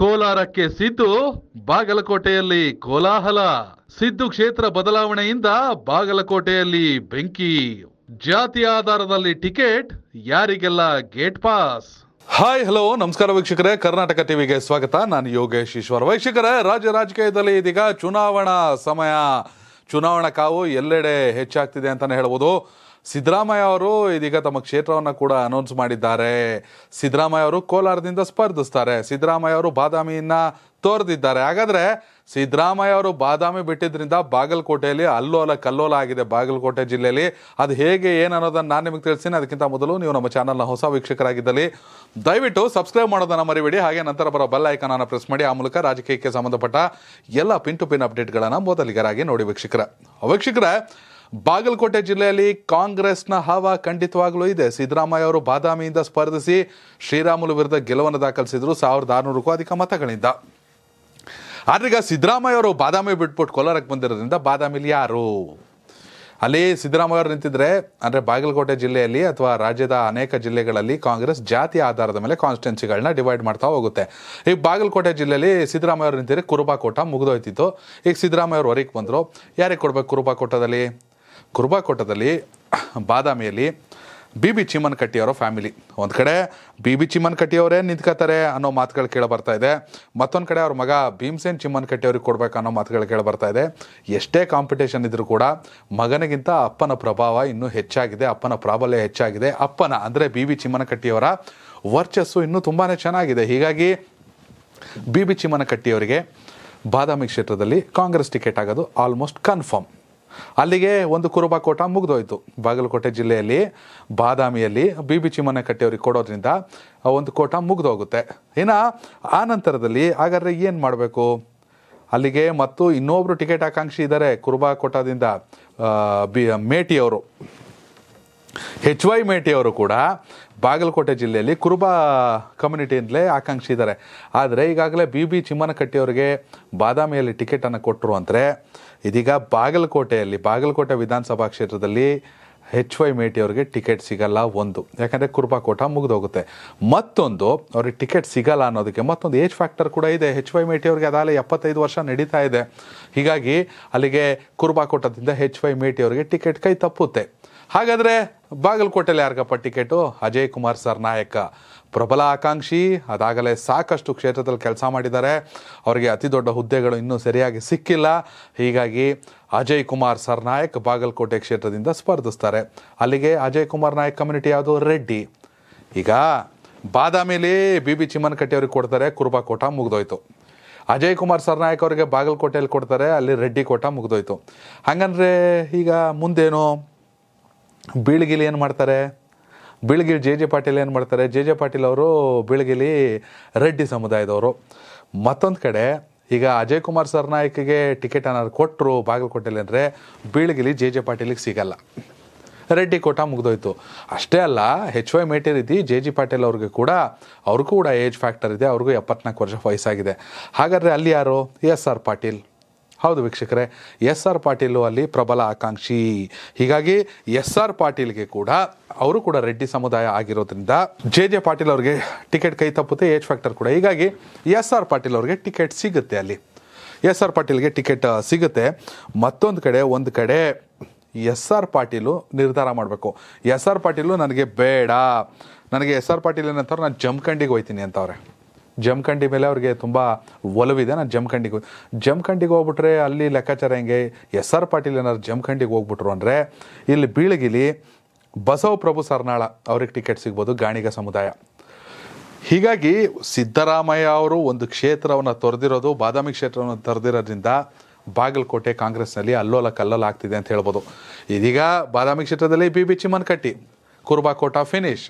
ಕೋಲಾರಕ್ಕೆ ಸಿದ್ದು ಬಾಗಲಕೋಟೆಯಲ್ಲಿ ಕೋಲಾಹಲ ಸಿದ್ದು ಕ್ಷೇತ್ರ ಬದಲಾವಣೆಯಿಂದ ಬಾಗಲಕೋಟೆಯಲ್ಲಿ ಬೆಂಕಿ ಜಾತಿ ಆಧಾರದಲ್ಲಿ ಟಿಕೆಟ್ ಯಾರಿಗೆಲ್ಲ ಗೇಟ್ ಪಾಸ್ ಹಾಯ್ ಹಲೋ ನಮಸ್ಕಾರ ವೀಕ್ಷಕರೇ ಕರ್ನಾಟಕ ಟಿವಿಗೆ ಸ್ವಾಗತ ನಾನು ಯೋಗೇಶ್ ಈಶ್ವರ್ ವೀಕ್ಷಕರೇ ರಾಜ್ಯ ರಾಜಕೀಯದಲ್ಲಿ ಇದೀಗ ಚುನಾವಣಾ ಸಮಯ ಚುನಾವಣಾ ಕಾವು ಎಲ್ಲೆಡೆ ಹೆಚ್ಚಾಗ್ತಿದೆ ಅಂತಾನೆ ಹೇಳ್ಬೋದು ಸಿದ್ದರಾಮಯ್ಯ ಅವರು ಇದೀಗ ತಮ್ಮ ಕ್ಷೇತ್ರವನ್ನು ಕೂಡ ಅನೌನ್ಸ್ ಮಾಡಿದ್ದಾರೆ ಸಿದ್ದರಾಮಯ್ಯ ಅವರು ಕೋಲಾರದಿಂದ ಸ್ಪರ್ಧಿಸ್ತಾರೆ ಸಿದ್ದರಾಮಯ್ಯ ಅವರು ಬಾದಾಮಿಯನ್ನ ತೋರ್ದಿದ್ದಾರೆ ಹಾಗಾದ್ರೆ ಸಿದ್ದರಾಮಯ್ಯ ಅವರು ಬಾದಾಮಿ ಬಿಟ್ಟಿದ್ರಿಂದ ಬಾಗಲಕೋಟೆಯಲ್ಲಿ ಅಲ್ಲೋಲ ಕಲ್ಲೋಲ ಆಗಿದೆ ಬಾಗಲಕೋಟೆ ಜಿಲ್ಲೆಯಲ್ಲಿ ಅದು ಹೇಗೆ ಏನು ಅನ್ನೋದನ್ನು ನಾನು ನಿಮಗೆ ತಿಳಿಸ್ತೀನಿ ಅದಕ್ಕಿಂತ ಮೊದಲು ನೀವು ನಮ್ಮ ಚಾನಲ್ನ ಹೊಸ ವೀಕ್ಷಕರಾಗಿದ್ದಲ್ಲಿ ದಯವಿಟ್ಟು ಸಬ್ಸ್ಕ್ರೈಬ್ ಮಾಡೋದನ್ನು ಮರಿಬೇಡಿ ಹಾಗೆ ನಂತರ ಬರೋ ಬೆಲ್ ಅನ್ನು ಪ್ರೆಸ್ ಮಾಡಿ ಆ ಮೂಲಕ ರಾಜಕೀಯಕ್ಕೆ ಸಂಬಂಧಪಟ್ಟ ಎಲ್ಲ ಪಿನ್ ಟು ಪಿನ್ ಅಪ್ಡೇಟ್ಗಳನ್ನು ಮೊದಲಿಗರಾಗಿ ನೋಡಿ ವೀಕ್ಷಕರ ವೀಕ್ಷಕರ ಬಾಗಲಕೋಟೆ ಜಿಲ್ಲೆಯಲ್ಲಿ ಕಾಂಗ್ರೆಸ್ನ ಹಾವ ಖಂಡಿತವಾಗಲೂ ಇದೆ ಸಿದ್ದರಾಮಯ್ಯ ಅವರು ಬಾದಾಮಿಯಿಂದ ಸ್ಪರ್ಧಿಸಿ ಶ್ರೀರಾಮುಲು ವಿರುದ್ಧ ಗೆಲುವನ್ನು ದಾಖಲಿಸಿದ್ರು ಸಾವಿರದ ಆರುನೂರಕ್ಕೂ ಅಧಿಕ ಮತಗಳಿಂದ ಆದ್ರೀಗ ಸಿದ್ದರಾಮಯ್ಯ ಅವರು ಬಾದಾಮಿ ಬಿಟ್ಬಿಟ್ಟು ಕೋಲಾರಕ್ಕೆ ಬಂದಿರೋದ್ರಿಂದ ಬಾದಾಮಿಲಿ ಯಾರು ಅಲ್ಲಿ ಸಿದ್ದರಾಮಯ್ಯ ಅವರು ನಿಂತಿದ್ರೆ ಅಂದರೆ ಬಾಗಲಕೋಟೆ ಜಿಲ್ಲೆಯಲ್ಲಿ ಅಥವಾ ರಾಜ್ಯದ ಅನೇಕ ಜಿಲ್ಲೆಗಳಲ್ಲಿ ಕಾಂಗ್ರೆಸ್ ಜಾತಿ ಆಧಾರದ ಮೇಲೆ ಕಾನ್ಸ್ಟಿಟ್ಯೂನ್ಸಿಗಳನ್ನ ಡಿವೈಡ್ ಮಾಡ್ತಾ ಹೋಗುತ್ತೆ ಈಗ ಬಾಗಲಕೋಟೆ ಜಿಲ್ಲೆಯಲ್ಲಿ ಸಿದ್ದರಾಮಯ್ಯ ಅವರು ನಿಂತಿದ್ರೆ ಕುರುಬಾಕೋಟ ಮುಗಿದೋಯ್ತಿತ್ತು ಈಗ ಸಿದ್ದರಾಮಯ್ಯ ಅವರು ಹೊರಗೆ ಬಂದರು ಯಾರಿಗೆ ಕೊಡಬೇಕು ಕುರುಬಾಕೋಟದಲ್ಲಿ ಕುರುಬಾಕೋಟದಲ್ಲಿ ಬಾದಾಮಿಯಲ್ಲಿ ಬಿ ಬಿ ಚಿಮನ್ ಕಟ್ಟಿಯವರ ಫ್ಯಾಮಿಲಿ ಒಂದು ಕಡೆ ಬಿ ಬಿ ಚಿಮನ್ ಕಟ್ಟಿಯವರೇ ನಿಂತ್ಕೋತಾರೆ ಅನ್ನೋ ಮಾತುಗಳು ಕೇಳಿ ಬರ್ತಾ ಇದೆ ಮತ್ತೊಂದು ಕಡೆ ಅವ್ರ ಮಗ ಭೀಮಸೇನ್ ಚಿಮನ್ ಕಟ್ಟಿಯವ್ರಿಗೆ ಕೊಡಬೇಕು ಅನ್ನೋ ಮಾತುಗಳು ಕೇಳಿ ಬರ್ತಾ ಇದೆ ಎಷ್ಟೇ ಕಾಂಪಿಟೇಷನ್ ಇದ್ದರೂ ಕೂಡ ಮಗನಿಗಿಂತ ಅಪ್ಪನ ಪ್ರಭಾವ ಇನ್ನೂ ಹೆಚ್ಚಾಗಿದೆ ಅಪ್ಪನ ಪ್ರಾಬಲ್ಯ ಹೆಚ್ಚಾಗಿದೆ ಅಪ್ಪನ ಅಂದರೆ ಬಿ ಬಿ ಚಿಮ್ಮನ ಕಟ್ಟಿಯವರ ವರ್ಚಸ್ಸು ಇನ್ನೂ ತುಂಬಾ ಚೆನ್ನಾಗಿದೆ ಹೀಗಾಗಿ ಬಿ ಬಿ ಚಿಮನ ಕಟ್ಟಿಯವರಿಗೆ ಬಾದಾಮಿ ಕ್ಷೇತ್ರದಲ್ಲಿ ಕಾಂಗ್ರೆಸ್ ಟಿಕೆಟ್ ಆಗೋದು ಆಲ್ಮೋಸ್ಟ್ ಕನ್ಫರ್ಮ್ ಅಲ್ಲಿಗೆ ಒಂದು ಕುರುಬ ಕೋಟ ಮುಗಿದೋಯ್ತು ಬಾಗಲಕೋಟೆ ಜಿಲ್ಲೆಯಲ್ಲಿ ಬಾದಾಮಿಯಲ್ಲಿ ಬಿ ಬಿ ಚಿಮ್ಮನೆ ಕಟ್ಟಿಯವ್ರಿಗೆ ಕೊಡೋದ್ರಿಂದ ಒಂದು ಕೋಟ ಮುಗಿದೋಗುತ್ತೆ ಇನ್ನು ಆ ನಂತರದಲ್ಲಿ ಹಾಗಾದರೆ ಏನು ಮಾಡಬೇಕು ಅಲ್ಲಿಗೆ ಮತ್ತು ಇನ್ನೊಬ್ಬರು ಟಿಕೆಟ್ ಆಕಾಂಕ್ಷಿ ಇದ್ದಾರೆ ಕುರುಬ ಕೋಟದಿಂದ ಬಿ ಮೇಟಿಯವರು ಎಚ್ ವೈ ಮೇಟಿಯವರು ಕೂಡ ಬಾಗಲಕೋಟೆ ಜಿಲ್ಲೆಯಲ್ಲಿ ಕುರುಬ ಕಮ್ಯುನಿಟಿಯಿಂದಲೇ ಆಕಾಂಕ್ಷಿ ಇದ್ದಾರೆ ಆದರೆ ಈಗಾಗಲೇ ಬಿ ಬಿ ಚಿಮ್ಮನಕಟ್ಟಿಯವರಿಗೆ ಬಾದಾಮಿಯಲ್ಲಿ ಟಿಕೆಟನ್ನು ಕೊಟ್ಟರು ಅಂದರೆ ಇದೀಗ ಬಾಗಲಕೋಟೆಯಲ್ಲಿ ಬಾಗಲಕೋಟೆ ವಿಧಾನಸಭಾ ಕ್ಷೇತ್ರದಲ್ಲಿ ಹೆಚ್ ವೈ ಅವರಿಗೆ ಟಿಕೆಟ್ ಸಿಗಲ್ಲ ಒಂದು ಯಾಕಂದರೆ ಕುರುಬ ಕೋಟ ಮುಗಿದೋಗುತ್ತೆ ಮತ್ತೊಂದು ಅವ್ರಿಗೆ ಟಿಕೆಟ್ ಸಿಗಲ್ಲ ಅನ್ನೋದಕ್ಕೆ ಮತ್ತೊಂದು ಏಜ್ ಫ್ಯಾಕ್ಟರ್ ಕೂಡ ಇದೆ ಹೆಚ್ ವೈ ಮೇಟಿಯವ್ರಿಗೆ ಅದಾಗಲೇ ಎಪ್ಪತ್ತೈದು ವರ್ಷ ನಡೀತಾ ಇದೆ ಹೀಗಾಗಿ ಅಲ್ಲಿಗೆ ಕುರುಬ ಕೋಟದಿಂದ ಹೆಚ್ ವೈ ಅವರಿಗೆ ಟಿಕೆಟ್ ಕೈ ತಪ್ಪುತ್ತೆ ಹಾಗಾದರೆ ಬಾಗಲಕೋಟೆಯಲ್ಲಿ ಯಾರಿಗಪ್ಪ ಟಿಕೆಟು ಅಜಯ್ ಕುಮಾರ್ ಸರ್ ನಾಯಕ ಪ್ರಬಲ ಆಕಾಂಕ್ಷಿ ಅದಾಗಲೇ ಸಾಕಷ್ಟು ಕ್ಷೇತ್ರದಲ್ಲಿ ಕೆಲಸ ಮಾಡಿದ್ದಾರೆ ಅವರಿಗೆ ಅತಿ ದೊಡ್ಡ ಹುದ್ದೆಗಳು ಇನ್ನೂ ಸರಿಯಾಗಿ ಸಿಕ್ಕಿಲ್ಲ ಹೀಗಾಗಿ ಅಜಯ್ ಕುಮಾರ್ ಸರ್ ನಾಯಕ್ ಬಾಗಲಕೋಟೆ ಕ್ಷೇತ್ರದಿಂದ ಸ್ಪರ್ಧಿಸ್ತಾರೆ ಅಲ್ಲಿಗೆ ಅಜಯ್ ಕುಮಾರ್ ನಾಯಕ್ ಕಮ್ಯುನಿಟಿ ಯಾವುದು ರೆಡ್ಡಿ ಈಗ ಬಾದಾಮಿಲಿ ಬಿ ಬಿ ಚಿಮ್ಮನಕಟ್ಟಿ ಅವ್ರಿಗೆ ಕೊಡ್ತಾರೆ ಕುರುಬ ಕೋಟ ಮುಗಿದೋಯ್ತು ಅಜಯ್ ಕುಮಾರ್ ಸರ್ನಾಯಕ್ ಅವರಿಗೆ ಬಾಗಲಕೋಟೆಯಲ್ಲಿ ಕೊಡ್ತಾರೆ ಅಲ್ಲಿ ರೆಡ್ಡಿ ಕೋಟ ಮುಗಿದೋಯ್ತು ಹಾಗಂದ್ರೆ ಈಗ ಮುಂದೇನು ಬೀಳ್ಗಿಲಿ ಏನು ಮಾಡ್ತಾರೆ ಬೀಳ್ಗಿಲಿ ಜೆ ಜೆ ಪಾಟೀಲ್ ಏನು ಮಾಡ್ತಾರೆ ಜೆ ಜೆ ಪಾಟೀಲ್ ಅವರು ಬೀಳ್ಗಿಲಿ ರೆಡ್ಡಿ ಸಮುದಾಯದವರು ಮತ್ತೊಂದು ಕಡೆ ಈಗ ಅಜಯ್ ಕುಮಾರ್ ಸರ್ನಾಯಕಿಗೆ ಟಿಕೆಟ್ ಏನಾದ್ರು ಕೊಟ್ಟರು ಬಾಗಲಕೋಟೆಯಲ್ಲಿ ಅಂದರೆ ಬೀಳ್ಗಿಲಿ ಜೆ ಜೆ ಪಾಟೀಲಿಗೆ ಸಿಗಲ್ಲ ರೆಡ್ಡಿ ಕೋಟ ಮುಗ್ದೋಯ್ತು ಅಷ್ಟೇ ಅಲ್ಲ ಹೆಚ್ ವೈ ಮೇಟೇರಿದ್ದಿ ಜೆ ಜಿ ಪಾಟೀಲ್ ಅವ್ರಿಗೆ ಕೂಡ ಅವ್ರಿಗೂ ಕೂಡ ಏಜ್ ಫ್ಯಾಕ್ಟರ್ ಇದೆ ಅವ್ರಿಗೂ ಎಪ್ಪತ್ನಾಲ್ಕು ವರ್ಷ ವಯಸ್ಸಾಗಿದೆ ಹಾಗಾದರೆ ಅಲ್ಲಿ ಯಾರು ಎಸ್ ಆರ್ ಪಾಟೀಲ್ ಹೌದು ವೀಕ್ಷಕರೇ ಎಸ್ ಆರ್ ಪಾಟೀಲು ಅಲ್ಲಿ ಪ್ರಬಲ ಆಕಾಂಕ್ಷಿ ಹೀಗಾಗಿ ಎಸ್ ಆರ್ ಪಾಟೀಲ್ಗೆ ಕೂಡ ಅವರು ಕೂಡ ರೆಡ್ಡಿ ಸಮುದಾಯ ಆಗಿರೋದ್ರಿಂದ ಜೆ ಜೆ ಪಾಟೀಲ್ ಅವ್ರಿಗೆ ಟಿಕೆಟ್ ಕೈ ತಪ್ಪುತ್ತೆ ಏಜ್ ಫ್ಯಾಕ್ಟರ್ ಕೂಡ ಹೀಗಾಗಿ ಎಸ್ ಆರ್ ಪಾಟೀಲ್ ಅವ್ರಿಗೆ ಟಿಕೆಟ್ ಸಿಗುತ್ತೆ ಅಲ್ಲಿ ಎಸ್ ಆರ್ ಪಾಟೀಲ್ಗೆ ಟಿಕೆಟ್ ಸಿಗುತ್ತೆ ಮತ್ತೊಂದು ಕಡೆ ಒಂದು ಕಡೆ ಎಸ್ ಆರ್ ಪಾಟೀಲು ನಿರ್ಧಾರ ಮಾಡಬೇಕು ಎಸ್ ಆರ್ ಪಾಟೀಲು ನನಗೆ ಬೇಡ ನನಗೆ ಎಸ್ ಆರ್ ಪಾಟೀಲ್ ಏನಂತವ್ರು ನಾನು ಜಮ್ಖಂಡಿಗೆ ಹೋಯ್ತೀನಿ ಅಂತವ್ರೆ ಜಮಖಂಡಿ ಮೇಲೆ ಅವ್ರಿಗೆ ತುಂಬ ಒಲವಿದೆ ನಾನು ಜಮಖಂಡಿಗೆ ಜಮಖಂಡಿಗೆ ಹೋಗ್ಬಿಟ್ರೆ ಅಲ್ಲಿ ಲೆಕ್ಕಾಚಾರ ಹೆಂಗೆ ಎಸ್ ಆರ್ ಪಾಟೀಲ್ ಏನಾದ್ರು ಜಮಖಂಡಿಗೆ ಹೋಗ್ಬಿಟ್ರು ಅಂದರೆ ಇಲ್ಲಿ ಬೀಳಗಿಲಿ ಪ್ರಭು ಸರ್ನಾಳ ಅವ್ರಿಗೆ ಟಿಕೆಟ್ ಸಿಗ್ಬೋದು ಗಾಣಿಗ ಸಮುದಾಯ ಹೀಗಾಗಿ ಸಿದ್ದರಾಮಯ್ಯ ಅವರು ಒಂದು ಕ್ಷೇತ್ರವನ್ನು ತೊರೆದಿರೋದು ಬಾದಾಮಿ ಕ್ಷೇತ್ರವನ್ನು ತೊರೆದಿರೋದ್ರಿಂದ ಬಾಗಲಕೋಟೆ ಕಾಂಗ್ರೆಸ್ನಲ್ಲಿ ಅಲ್ಲೋಲ ಕಲ್ಲೋಲ ಆಗ್ತಿದೆ ಅಂತ ಹೇಳ್ಬೋದು ಇದೀಗ ಬಾದಾಮಿ ಕ್ಷೇತ್ರದಲ್ಲಿ ಬಿ ಬಿ ಕುರ್ಬಾ ಕುರ್ಬಾಕೋಟ ಫಿನಿಶ್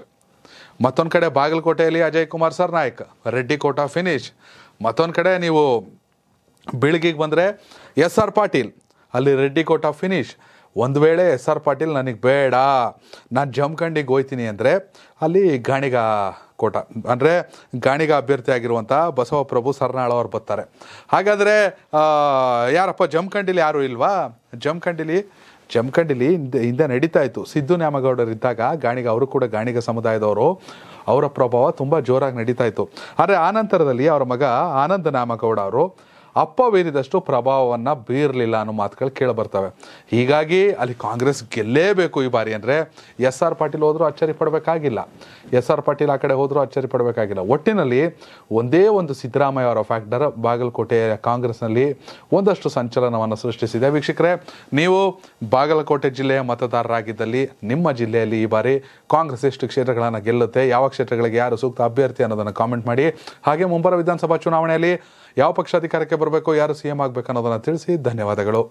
ಮತ್ತೊಂದು ಕಡೆ ಬಾಗಲಕೋಟೆಯಲ್ಲಿ ಅಜಯ್ ಕುಮಾರ್ ಸರ್ ನಾಯಕ್ ರೆಡ್ಡಿ ಕೋಟ ಫಿನಿಶ್ ಮತ್ತೊಂದು ಕಡೆ ನೀವು ಬೆಳಗಿಗೆ ಬಂದರೆ ಎಸ್ ಆರ್ ಪಾಟೀಲ್ ಅಲ್ಲಿ ರೆಡ್ಡಿ ಕೋಟ ಫಿನಿಶ್ ಒಂದು ವೇಳೆ ಎಸ್ ಆರ್ ಪಾಟೀಲ್ ನನಗೆ ಬೇಡ ನಾನು ಜಮಖಂಡಿಗೆ ಹೋಯ್ತೀನಿ ಅಂದರೆ ಅಲ್ಲಿ ಗಾಣಿಗ ಕೋಟ ಅಂದರೆ ಗಾಣಿಗ ಅಭ್ಯರ್ಥಿ ಆಗಿರುವಂಥ ಬಸವಪ್ರಭು ಸರ್ನಾಳ್ ಅವರು ಬರ್ತಾರೆ ಹಾಗಾದರೆ ಯಾರಪ್ಪ ಜಮಖಂಡಿಲಿ ಯಾರೂ ಇಲ್ವಾ ಜಮಖಂಡಿಲಿ ಜಮಖಂಡಿಲಿ ಹಿಂದೆ ನಡೀತಾ ಇತ್ತು ಸಿದ್ದು ನ್ಯಾಮಗೌಡರು ಇದ್ದಾಗ ಗಾಣಿಗ ಅವರು ಕೂಡ ಗಾಣಿಗ ಸಮುದಾಯದವರು ಅವರ ಪ್ರಭಾವ ತುಂಬ ಜೋರಾಗಿ ನಡೀತಾ ಇತ್ತು ಆದರೆ ಆ ನಂತರದಲ್ಲಿ ಅವರ ಮಗ ಆನಂದ ನ್ಯಾಮಗೌಡ ಅವರು ಅಪ್ಪ ಬೀರಿದಷ್ಟು ಪ್ರಭಾವವನ್ನು ಬೀರಲಿಲ್ಲ ಅನ್ನೋ ಮಾತುಗಳು ಬರ್ತವೆ ಹೀಗಾಗಿ ಅಲ್ಲಿ ಕಾಂಗ್ರೆಸ್ ಗೆಲ್ಲೇಬೇಕು ಈ ಬಾರಿ ಅಂದರೆ ಎಸ್ ಆರ್ ಪಾಟೀಲ್ ಹೋದರೂ ಅಚ್ಚರಿ ಪಡಬೇಕಾಗಿಲ್ಲ ಎಸ್ ಆರ್ ಪಾಟೀಲ್ ಆ ಕಡೆ ಹೋದರೂ ಅಚ್ಚರಿ ಪಡಬೇಕಾಗಿಲ್ಲ ಒಟ್ಟಿನಲ್ಲಿ ಒಂದೇ ಒಂದು ಸಿದ್ದರಾಮಯ್ಯ ಅವರ ಫ್ಯಾಕ್ಟರ್ ಬಾಗಲಕೋಟೆಯ ಕಾಂಗ್ರೆಸ್ನಲ್ಲಿ ಒಂದಷ್ಟು ಸಂಚಲನವನ್ನು ಸೃಷ್ಟಿಸಿದೆ ವೀಕ್ಷಕರೇ ನೀವು ಬಾಗಲಕೋಟೆ ಜಿಲ್ಲೆಯ ಮತದಾರರಾಗಿದ್ದಲ್ಲಿ ನಿಮ್ಮ ಜಿಲ್ಲೆಯಲ್ಲಿ ಈ ಬಾರಿ ಕಾಂಗ್ರೆಸ್ ಎಷ್ಟು ಕ್ಷೇತ್ರಗಳನ್ನು ಗೆಲ್ಲುತ್ತೆ ಯಾವ ಕ್ಷೇತ್ರಗಳಿಗೆ ಯಾರು ಸೂಕ್ತ ಅಭ್ಯರ್ಥಿ ಅನ್ನೋದನ್ನು ಕಾಮೆಂಟ್ ಮಾಡಿ ಹಾಗೆ ಮುಂಬರುವ ವಿಧಾನಸಭಾ ಚುನಾವಣೆಯಲ್ಲಿ ಯಾವ ಪಕ್ಷ ಅಧಿಕಾರಕ್ಕೆ ಬರಬೇಕು ಯಾರು ಸಿ ಆಗಬೇಕು ಅನ್ನೋದನ್ನು ತಿಳಿಸಿ ಧನ್ಯವಾದಗಳು